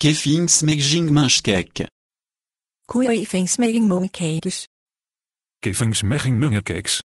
Kefingsmeggingmunchcake. Koeifingsmeggingmunchcakes. Dus. Kefingsmeggingmunchcakes.